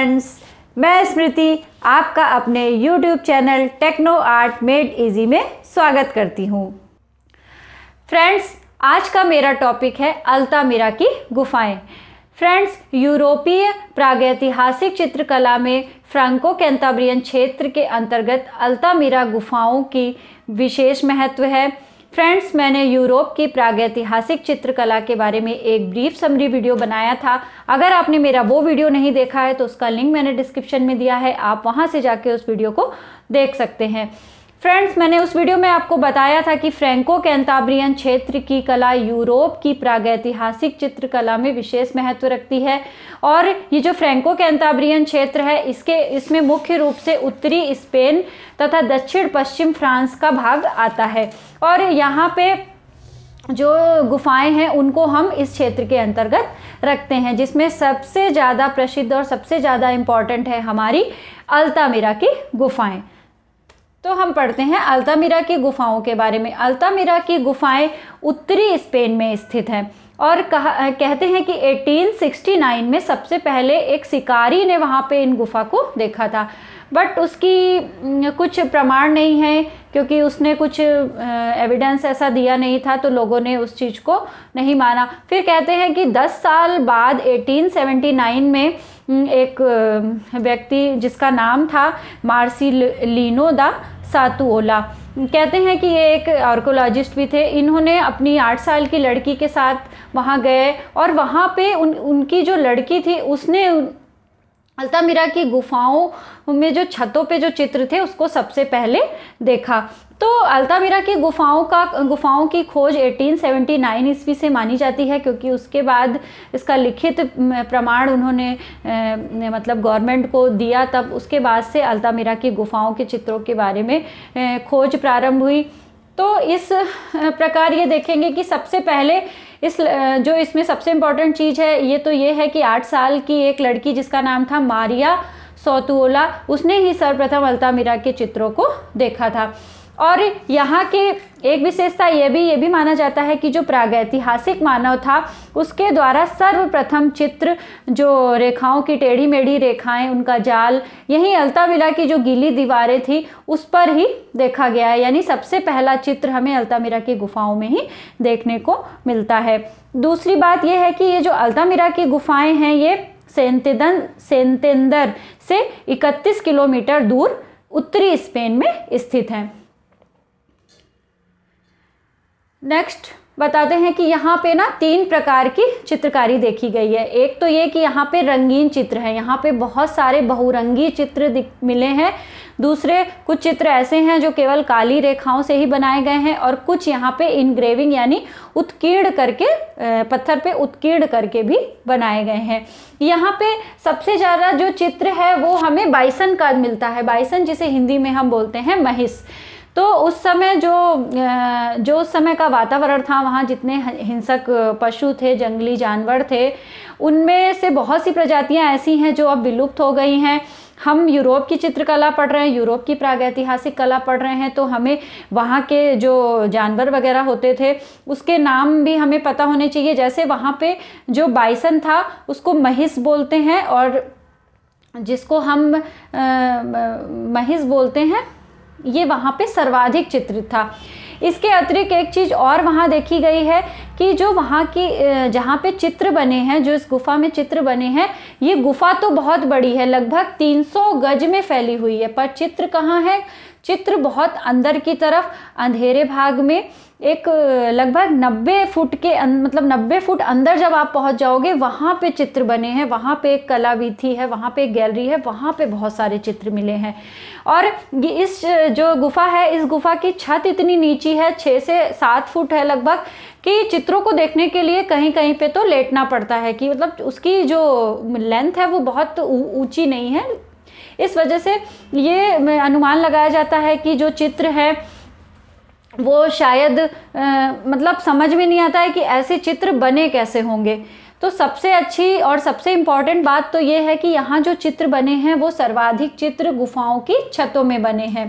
friends मैं स्मृति आपका अपने YouTube channel techno art made easy में स्वागत करती हूँ फ्रेंड्स आज का मेरा टॉपिक है अल्तामीरा की गुफाएं फ्रेंड्स यूरोपीय प्रागैतिहासिक चित्रकला में फ्रांको कैंताब्रियन क्षेत्र के अंतर्गत अल्तामीरा गुफाओं की विशेष महत्व है फ्रेंड्स मैंने यूरोप की प्रागैतिहासिक चित्रकला के बारे में एक ब्रीफ समरी वीडियो बनाया था अगर आपने मेरा वो वीडियो नहीं देखा है तो उसका लिंक मैंने डिस्क्रिप्शन में दिया है आप वहाँ से जाके उस वीडियो को देख सकते हैं फ्रेंड्स मैंने उस वीडियो में आपको बताया था कि फ्रेंको कैंताब्रियन क्षेत्र की कला यूरोप की प्रागैतिहासिक चित्रकला में विशेष महत्व रखती है और ये जो फ्रेंको कैंताब्रियन क्षेत्र है इसके इसमें मुख्य रूप से उत्तरी स्पेन तथा दक्षिण पश्चिम फ्रांस का भाग आता है और यहाँ पे जो गुफाएं हैं उनको हम इस क्षेत्र के अंतर्गत रखते हैं जिसमें सबसे ज़्यादा प्रसिद्ध और सबसे ज़्यादा इम्पॉर्टेंट है हमारी अल्तामिरा की गुफाएं तो हम पढ़ते हैं अल्तामीरा की गुफाओं के बारे में अल्तामीरा की गुफाएं उत्तरी स्पेन में स्थित हैं और कहा कहते हैं कि 1869 में सबसे पहले एक शिकारी ने वहाँ पे इन गुफा को देखा था बट उसकी कुछ प्रमाण नहीं है क्योंकि उसने कुछ एविडेंस ऐसा दिया नहीं था तो लोगों ने उस चीज़ को नहीं माना फिर कहते हैं कि 10 साल बाद 1879 में हम्म, एक व्यक्ति जिसका नाम था मार्सी लीनो दा सातुओला कहते हैं कि ये एक आर्कोलॉजिस्ट भी थे इन्होंने अपनी आठ साल की लड़की के साथ वहाँ गए और वहाँ पे उन उनकी जो लड़की थी उसने अल्तामिरा की गुफाओं में जो छतों पे जो चित्र थे उसको सबसे पहले देखा तो अल्तामिरा की गुफाओं का गुफाओं की खोज 1879 ईस्वी से मानी जाती है क्योंकि उसके बाद इसका लिखित प्रमाण उन्होंने ए, मतलब गवर्नमेंट को दिया तब उसके बाद से अल्तामिरा की गुफाओं के चित्रों के बारे में ए, खोज प्रारंभ हुई तो इस प्रकार ये देखेंगे कि सबसे पहले इस जो इसमें सबसे इम्पॉर्टेंट चीज़ है ये तो ये है कि आठ साल की एक लड़की जिसका नाम था मारिया सौतुओला उसने ही सर्वप्रथम अल्तामीरा के चित्रों को देखा था और यहाँ के एक विशेषता यह भी ये भी माना जाता है कि जो प्रागैतिहासिक मानव था उसके द्वारा सर्वप्रथम चित्र जो रेखाओं की टेढ़ी मेढ़ी रेखाएं उनका जाल यहीं अल्ताविला की जो गीली दीवारें थी उस पर ही देखा गया है यानी सबसे पहला चित्र हमें अल्तामीरा की गुफाओं में ही देखने को मिलता है दूसरी बात यह है कि ये जो अल्तामीरा की गुफाएँ हैं ये सेंतेदन सेंतेंदर से 31 किलोमीटर दूर उत्तरी स्पेन में स्थित हैं नेक्स्ट बताते हैं कि यहाँ पे ना तीन प्रकार की चित्रकारी देखी गई है एक तो ये कि यहाँ पे रंगीन चित्र है यहाँ पे बहुत सारे बहुरंगी चित्र मिले हैं दूसरे कुछ चित्र ऐसे हैं जो केवल काली रेखाओं से ही बनाए गए हैं और कुछ यहाँ पे इनग्रेविंग यानी उत्कीर्ण करके पत्थर पे उत्कीर्ण करके भी बनाए गए हैं यहाँ पे सबसे ज़्यादा जो चित्र है वो हमें बाइसन का मिलता है बाइसन जिसे हिंदी में हम बोलते हैं महिष तो उस समय जो जो उस समय का वातावरण था वहाँ जितने हिंसक पशु थे जंगली जानवर थे उनमें से बहुत सी प्रजातियाँ ऐसी हैं जो अब विलुप्त हो गई हैं हम यूरोप की चित्रकला पढ़ रहे हैं यूरोप की प्रागैतिहासिक कला पढ़ रहे हैं तो हमें वहाँ के जो जानवर वगैरह होते थे उसके नाम भी हमें पता होने चाहिए जैसे वहाँ पे जो बाइसन था उसको महिस बोलते हैं और जिसको हम महिस बोलते हैं ये वहाँ पे सर्वाधिक चित्रित था इसके अतिरिक्त एक चीज़ और वहाँ देखी गई है कि जो वहाँ की जहाँ पे चित्र बने हैं जो इस गुफा में चित्र बने हैं ये गुफा तो बहुत बड़ी है लगभग 300 गज में फैली हुई है पर चित्र कहाँ है चित्र बहुत अंदर की तरफ अंधेरे भाग में एक लगभग 90 फुट के अं-, मतलब 90 फुट अंदर जब आप पहुंच जाओगे वहाँ पे चित्र बने हैं वहाँ पे एक कला थी है वहाँ पे एक गैलरी है वहाँ पे बहुत सारे चित्र मिले हैं और इस जो गुफा है इस गुफा की छत इतनी नीची है छः से सात फुट है लगभग कि चित्रों को देखने के लिए कहीं कहीं पे तो लेटना पड़ता है कि मतलब उसकी जो लेंथ है वो बहुत ऊंची नहीं है इस वजह से ये अनुमान लगाया जाता है कि जो चित्र है वो शायद आ, मतलब समझ में नहीं आता है कि ऐसे चित्र बने कैसे होंगे तो सबसे अच्छी और सबसे इम्पॉर्टेंट बात तो ये है कि यहाँ जो चित्र बने हैं वो सर्वाधिक चित्र गुफाओं की छतों में बने हैं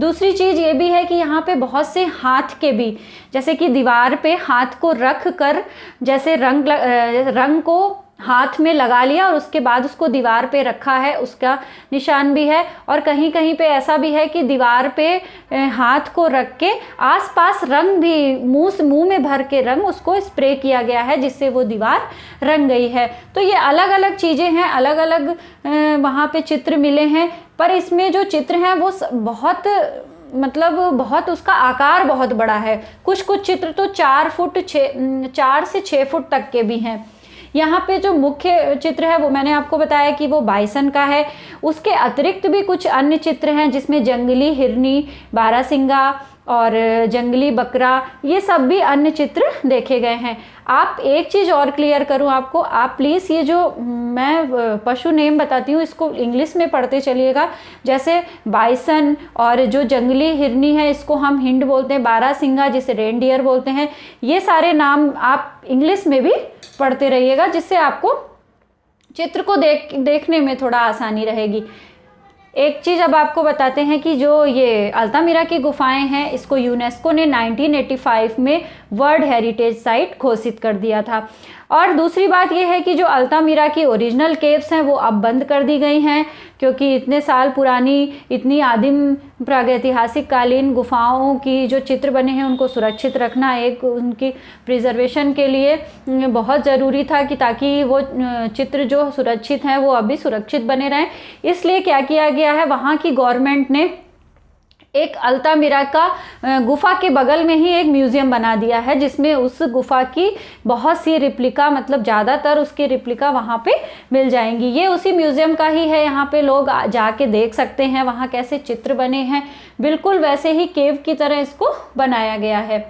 दूसरी चीज़ ये भी है कि यहाँ पे बहुत से हाथ के भी जैसे कि दीवार पे हाथ को रख कर जैसे रंग रंग को हाथ में लगा लिया और उसके बाद उसको दीवार पे रखा है उसका निशान भी है और कहीं कहीं पे ऐसा भी है कि दीवार पे हाथ को रख के आसपास रंग भी मुँह मुँह में भर के रंग उसको स्प्रे किया गया है जिससे वो दीवार रंग गई है तो ये अलग अलग चीज़ें हैं अलग अलग वहाँ पे चित्र मिले हैं पर इसमें जो चित्र हैं वो बहुत मतलब बहुत उसका आकार बहुत बड़ा है कुछ कुछ चित्र तो चार फुट छः चार से छः फुट तक के भी हैं यहाँ पे जो मुख्य चित्र है वो मैंने आपको बताया कि वो बाइसन का है उसके अतिरिक्त भी कुछ अन्य चित्र हैं जिसमें जंगली हिरनी बारासिंगा और जंगली बकरा ये सब भी अन्य चित्र देखे गए हैं आप एक चीज़ और क्लियर करूँ आपको आप प्लीज़ ये जो मैं पशु नेम बताती हूँ इसको इंग्लिश में पढ़ते चलिएगा जैसे बाइसन और जो जंगली हिरनी है इसको हम हिंड बोलते हैं बारह सिंगा जिसे रेनडियर बोलते हैं ये सारे नाम आप इंग्लिश में भी पढ़ते रहिएगा जिससे आपको चित्र को देख देखने में थोड़ा आसानी रहेगी एक चीज़ अब आपको बताते हैं कि जो ये अल्तामीरा की गुफाएं हैं इसको यूनेस्को ने 1985 में वर्ल्ड हेरिटेज साइट घोषित कर दिया था और दूसरी बात यह है कि जो अल्तामीरा की ओरिजिनल केव्स हैं वो अब बंद कर दी गई हैं क्योंकि इतने साल पुरानी इतनी आदिम प्रागैतिहासिक कालीन गुफाओं की जो चित्र बने हैं उनको सुरक्षित रखना एक उनकी प्रिजर्वेशन के लिए बहुत ज़रूरी था कि ताकि वो चित्र जो सुरक्षित हैं वो अभी सुरक्षित बने रहें इसलिए क्या किया गया है वहाँ की गवर्नमेंट ने एक अल्तामिरा का गुफा के बगल में ही एक म्यूज़ियम बना दिया है जिसमें उस गुफा की बहुत सी रिप्लिका मतलब ज़्यादातर उसकी रिप्लिका वहाँ पे मिल जाएंगी ये उसी म्यूज़ियम का ही है यहाँ पे लोग जाके देख सकते हैं वहाँ कैसे चित्र बने हैं बिल्कुल वैसे ही केव की तरह इसको बनाया गया है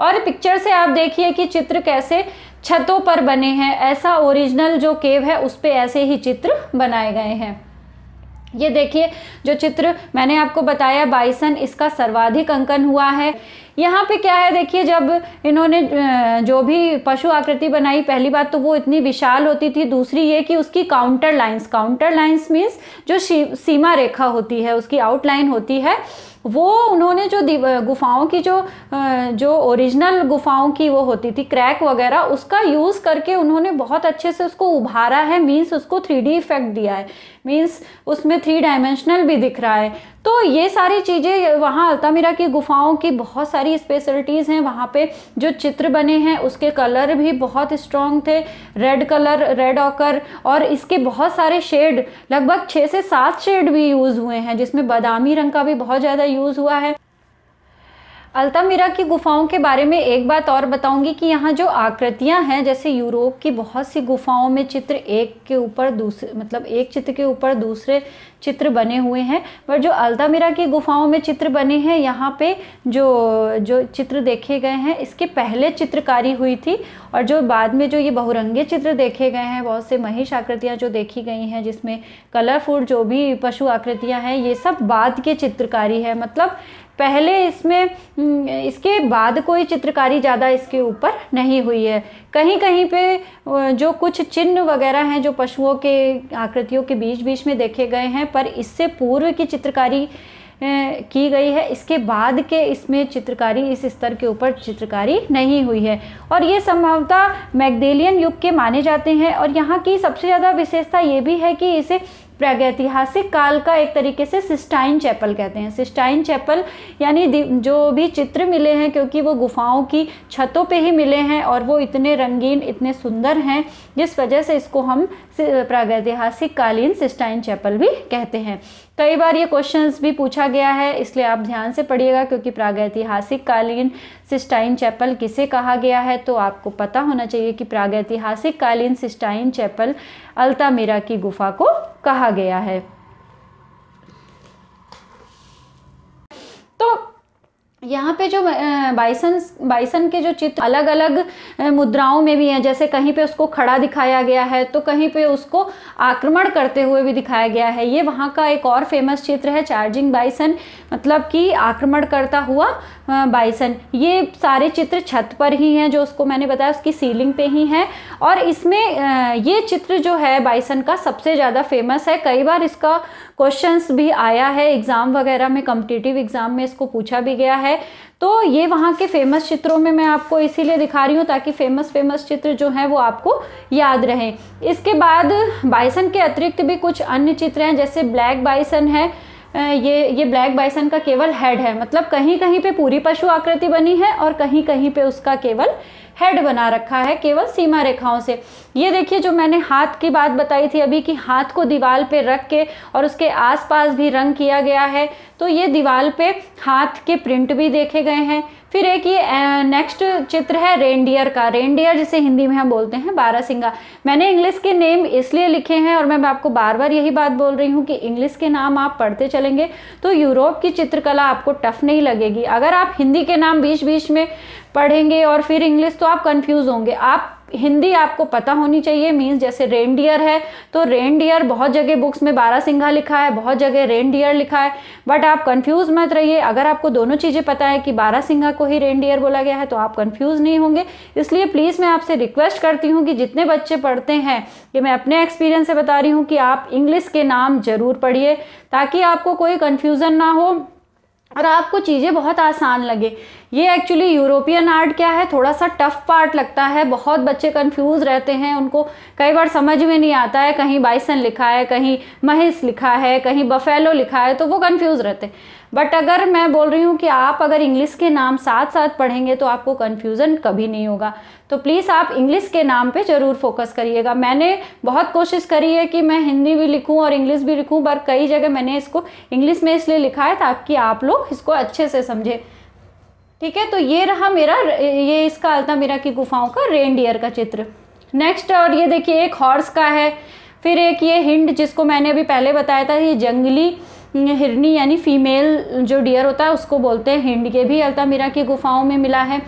और पिक्चर से आप देखिए कि चित्र कैसे छतों पर बने हैं ऐसा ओरिजिनल जो केव है उस पर ऐसे ही चित्र बनाए गए हैं ये देखिए जो चित्र मैंने आपको बताया बाइसन इसका सर्वाधिक अंकन हुआ है यहाँ पे क्या है देखिए जब इन्होंने जो भी पशु आकृति बनाई पहली बात तो वो इतनी विशाल होती थी दूसरी ये कि उसकी counter lines counter lines means जो सीमा रेखा होती है उसकी आउटलाइन होती है वो उन्होंने जो गुफाओं की जो जो ओरिजिनल गुफाओं की वो होती थी क्रैक वगैरह उसका यूज़ करके उन्होंने बहुत अच्छे से उसको उभारा है मीन्स उसको थ्री इफ़ेक्ट दिया है मीन्स उसमें थ्री डायमेंशनल भी दिख रहा है तो ये सारी चीज़ें वहाँ अल्तामीरा की गुफाओं की बहुत सारी स्पेशलिटीज़ हैं वहाँ पे जो चित्र बने हैं उसके कलर भी बहुत स्ट्रॉन्ग थे रेड कलर रेड ऑकर और इसके बहुत सारे शेड लगभग छः से सात शेड भी यूज़ हुए हैं जिसमें बादामी रंग का भी बहुत ज़्यादा यूज़ हुआ है अल्तामीरा की गुफाओं के बारे में एक बात और बताऊंगी कि यहाँ जो आकृतियाँ हैं जैसे यूरोप की बहुत सी गुफाओं में चित्र एक के ऊपर दूसरे मतलब एक चित्र के ऊपर दूसरे चित्र बने हुए हैं पर जो अल्तामिरा की गुफाओं में चित्र बने हैं यहाँ पे जो जो चित्र देखे गए हैं इसके पहले चित्रकारी हुई थी और जो बाद में जो ये बहुरंगे चित्र देखे गए हैं बहुत से महिष आकृतियाँ जो देखी गई हैं जिसमें कलरफुल जो भी पशु आकृतियाँ हैं ये सब बाद के चित्रकारी है मतलब पहले इसमें हम्म, इसके बाद कोई चित्रकारी ज़्यादा इसके ऊपर नहीं हुई है कहीं कहीं पे जो कुछ चिन्ह वगैरह हैं जो पशुओं के आकृतियों के बीच बीच में देखे गए हैं पर इससे पूर्व की चित्रकारी की गई है इसके बाद के इसमें चित्रकारी इस स्तर के ऊपर चित्रकारी नहीं हुई है और ये संभवतः मैगडेलियन युग के माने जाते हैं और यहाँ की सबसे ज़्यादा विशेषता ये भी है कि इसे प्रागैतिहासिक काल का एक तरीके से सिस्टाइन चैपल कहते हैं सिस्टाइन चैपल यानी जो भी चित्र मिले हैं क्योंकि वो गुफाओं की छतों पे ही मिले हैं और वो इतने रंगीन इतने सुंदर हैं जिस वजह से इसको हम प्रागैतिहासिक कालीन सिस्टाइन चैपल भी कहते हैं कई बार ये क्वेश्चंस भी पूछा गया है इसलिए आप ध्यान से पढ़िएगा क्योंकि प्रागैतिहासिक कालीन सिस्टाइन चैपल किसे कहा गया है तो आपको पता होना चाहिए कि प्रागैतिहासिक कालीन सिस्टाइन चैपल अल्तामीरा की गुफा को कहा गया है यहाँ पे जो बाइसन बाइसन के जो चित्र अलग अलग मुद्राओं में भी हैं जैसे कहीं पे उसको खड़ा दिखाया गया है तो कहीं पे उसको आक्रमण करते हुए भी दिखाया गया है ये वहाँ का एक और फेमस चित्र है चार्जिंग बाइसन मतलब कि आक्रमण करता हुआ बाइसन ये सारे चित्र छत पर ही हैं जो उसको मैंने बताया उसकी सीलिंग पे ही हैं और इसमें ये चित्र जो है बाइसन का सबसे ज़्यादा फेमस है कई बार इसका क्वेश्चंस भी आया है एग्ज़ाम वगैरह में कम्पिटिटिव एग्ज़ाम में इसको पूछा भी गया है तो ये वहाँ के फेमस चित्रों में मैं आपको इसीलिए दिखा रही हूँ ताकि फेमस फेमस चित्र जो हैं वो आपको याद रहें इसके बाद बाइसन के अतिरिक्त भी कुछ अन्य चित्र हैं जैसे ब्लैक बाइसन है ये ये ब्लैक बाइसन का केवल हेड है मतलब कहीं कहीं पे पूरी पशु आकृति बनी है और कहीं कहीं पे उसका केवल हेड बना रखा है केवल सीमा रेखाओं से ये देखिए जो मैंने हाथ की बात बताई थी अभी कि हाथ को दीवार पे रख के और उसके आसपास भी रंग किया गया है तो ये दीवार पे हाथ के प्रिंट भी देखे गए हैं फिर एक ये नेक्स्ट चित्र है रेंडियर का रेंडियर जिसे हिंदी में हम बोलते हैं सिंगा मैंने इंग्लिश के नेम इसलिए लिखे हैं और मैं आपको बार बार यही बात बोल रही हूँ कि इंग्लिश के नाम आप पढ़ते चलेंगे तो यूरोप की चित्रकला आपको टफ नहीं लगेगी अगर आप हिंदी के नाम बीच बीच में पढ़ेंगे और फिर इंग्लिश तो आप कंफ्यूज होंगे आप हिंदी आपको पता होनी चाहिए मीन्स जैसे रेनडियर है तो रेनडियर बहुत जगह बुक्स में बारह सिंघा लिखा है बहुत जगह रेनडियर लिखा है बट आप कंफ्यूज मत रहिए अगर आपको दोनों चीज़ें पता है कि बारह सिंघा को ही रेनडियर बोला गया है तो आप कंफ्यूज नहीं होंगे इसलिए प्लीज़ मैं आपसे रिक्वेस्ट करती हूँ कि जितने बच्चे पढ़ते हैं ये मैं अपने एक्सपीरियंस से बता रही हूँ कि आप इंग्लिश के नाम ज़रूर पढ़िए ताकि आपको कोई कन्फ्यूज़न ना हो और आपको चीज़ें बहुत आसान लगे ये एक्चुअली यूरोपियन आर्ट क्या है थोड़ा सा टफ पार्ट लगता है बहुत बच्चे कंफ्यूज रहते हैं उनको कई बार समझ में नहीं आता है कहीं बाइसन लिखा है कहीं महिस लिखा है कहीं बफेलो लिखा है तो वो कंफ्यूज रहते हैं बट अगर मैं बोल रही हूँ कि आप अगर इंग्लिश के नाम साथ साथ पढ़ेंगे तो आपको कन्फ्यूज़न कभी नहीं होगा तो प्लीज़ आप इंग्लिश के नाम पे ज़रूर फोकस करिएगा मैंने बहुत कोशिश करी है कि मैं हिंदी भी लिखूँ और इंग्लिश भी लिखूँ पर कई जगह मैंने इसको इंग्लिश में इसलिए लिखा है ताकि आप लोग इसको अच्छे से समझें ठीक है तो ये रहा मेरा ये इसका अल्तामीरा की गुफाओं का रेनडियर का चित्र नेक्स्ट और ये देखिए एक हॉर्स का है फिर एक ये हिंड जिसको मैंने अभी पहले बताया था ये जंगली हिरनी यानी फीमेल जो डियर होता है उसको बोलते हैं हिंड ये भी अल्तामीरा की गुफाओं में मिला है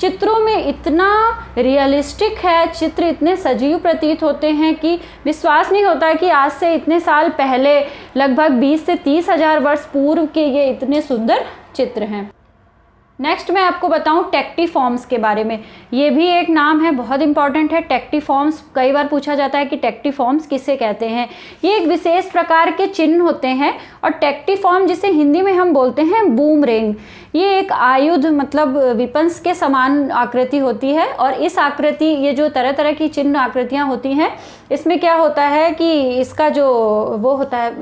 चित्रों में इतना रियलिस्टिक है चित्र इतने सजीव प्रतीत होते हैं कि विश्वास नहीं होता कि आज से इतने साल पहले लगभग 20 से तीस हज़ार वर्ष पूर्व के ये इतने सुंदर चित्र हैं नेक्स्ट मैं आपको बताऊं टेक्टीफॉर्म्स के बारे में ये भी एक नाम है बहुत इंपॉर्टेंट है टेक्टीफॉर्म्स कई बार पूछा जाता है कि टेक्टीफॉर्म्स किसे कहते हैं ये एक विशेष प्रकार के चिन्ह होते हैं और टेक्टीफॉर्म जिसे हिंदी में हम बोलते हैं बूम रिंग ये एक आयुध मतलब विपंस के समान आकृति होती है और इस आकृति ये जो तरह तरह की चिन्ह आकृतियाँ होती हैं इसमें क्या होता है कि इसका जो वो होता है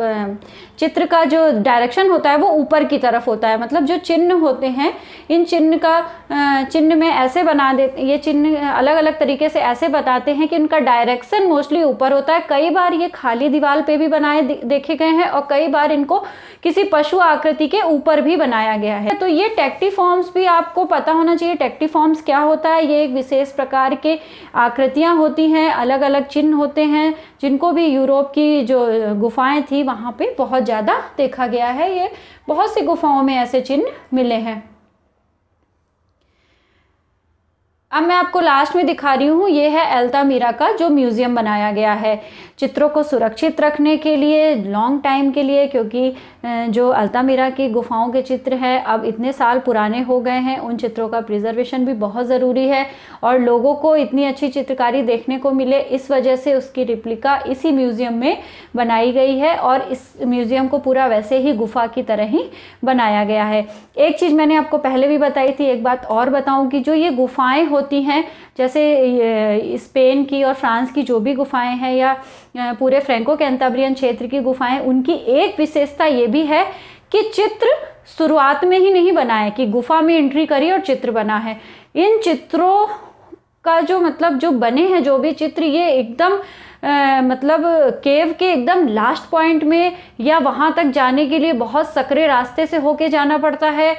चित्र का जो डायरेक्शन होता है वो ऊपर की तरफ होता है मतलब जो चिन्ह होते हैं इन चिन्ह का चिन्ह में ऐसे बना दे ये चिन्ह अलग अलग तरीके से ऐसे बताते हैं कि उनका डायरेक्शन मोस्टली ऊपर होता है कई बार ये खाली दीवार पे भी बनाए देखे गए हैं और कई बार इनको किसी पशु आकृति के ऊपर भी बनाया गया है तो ये ये टेक्टिफॉर्म्स भी आपको पता होना चाहिए टेक्टीफॉर्म्स क्या होता है ये एक विशेष प्रकार के आकृतियाँ होती हैं अलग अलग चिन्ह होते हैं जिनको भी यूरोप की जो गुफाएं थी वहाँ पे बहुत ज़्यादा देखा गया है ये बहुत सी गुफाओं में ऐसे चिन्ह मिले हैं अब मैं आपको लास्ट में दिखा रही हूँ ये है मीरा का जो म्यूज़ियम बनाया गया है चित्रों को सुरक्षित रखने के लिए लॉन्ग टाइम के लिए क्योंकि जो अल्ता मीरा की गुफाओं के चित्र हैं अब इतने साल पुराने हो गए हैं उन चित्रों का प्रिजर्वेशन भी बहुत ज़रूरी है और लोगों को इतनी अच्छी चित्रकारी देखने को मिले इस वजह से उसकी रिप्लिका इसी म्यूज़ियम में बनाई गई है और इस म्यूज़ियम को पूरा वैसे ही गुफा की तरह ही बनाया गया है एक चीज़ मैंने आपको पहले भी बताई थी एक बात और बताऊँ कि जो ये गुफाएँ हो होती हैं जैसे स्पेन की और फ्रांस की जो भी गुफाएं हैं या पूरे फ्रेंको कैंताब्रियन क्षेत्र की गुफाएं उनकी एक विशेषता ये भी है कि चित्र शुरुआत में ही नहीं बना है कि गुफा में एंट्री करी और चित्र बना है इन चित्रों का जो मतलब जो बने हैं जो भी चित्र ये एकदम आ, मतलब केव के एकदम लास्ट पॉइंट में या वहाँ तक जाने के लिए बहुत सकरे रास्ते से होके जाना पड़ता है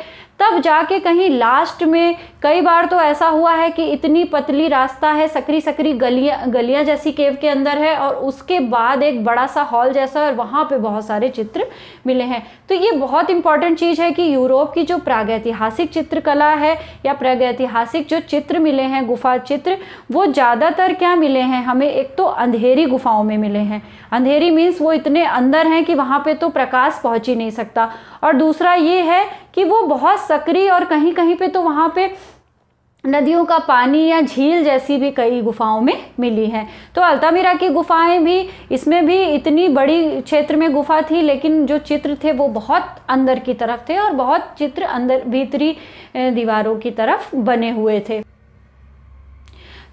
तब जाके कहीं लास्ट में कई बार तो ऐसा हुआ है कि इतनी पतली रास्ता है सकरी सकरी गलियाँ गलियाँ जैसी केव के अंदर है और उसके बाद एक बड़ा सा हॉल जैसा और वहाँ पे बहुत सारे चित्र मिले हैं तो ये बहुत इंपॉर्टेंट चीज़ है कि यूरोप की जो प्रागैतिहासिक चित्रकला है या प्रागैतिहासिक जो चित्र मिले हैं गुफा चित्र वो ज़्यादातर क्या मिले हैं हमें एक तो अंधेरी गुफाओं में मिले हैं अंधेरी मीन्स वो इतने अंदर हैं कि वहाँ पर तो प्रकाश पहुँच ही नहीं सकता और दूसरा ये है कि वो बहुत सक्रिय और कहीं कहीं पे तो वहाँ पे नदियों का पानी या झील जैसी भी कई गुफाओं में मिली हैं तो अल्तामीरा की गुफाएं भी इसमें भी इतनी बड़ी क्षेत्र में गुफा थी लेकिन जो चित्र थे वो बहुत अंदर की तरफ थे और बहुत चित्र अंदर भीतरी दीवारों की तरफ बने हुए थे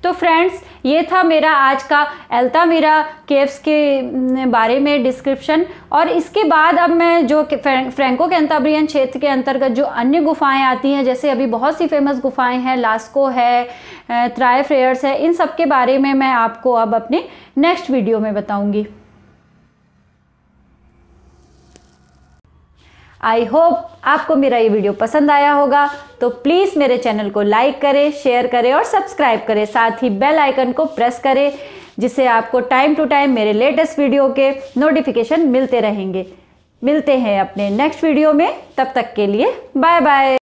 तो फ्रेंड्स ये था मेरा आज का एल्तामीरा केव्स के बारे में डिस्क्रिप्शन और इसके बाद अब मैं जो फ्रेंको कैंताब्रियन क्षेत्र के अंतर्गत जो अन्य गुफाएं आती हैं जैसे अभी बहुत सी फेमस गुफाएं हैं लास्को है ट्राई फ्रेयर्स है इन सब के बारे में मैं आपको अब अपने नेक्स्ट वीडियो में बताऊँगी आई होप आपको मेरा ये वीडियो पसंद आया होगा तो प्लीज़ मेरे चैनल को लाइक करें शेयर करें और सब्सक्राइब करें साथ ही बेल आइकन को प्रेस करें जिससे आपको टाइम टू टाइम मेरे लेटेस्ट वीडियो के नोटिफिकेशन मिलते रहेंगे मिलते हैं अपने नेक्स्ट वीडियो में तब तक के लिए बाय बाय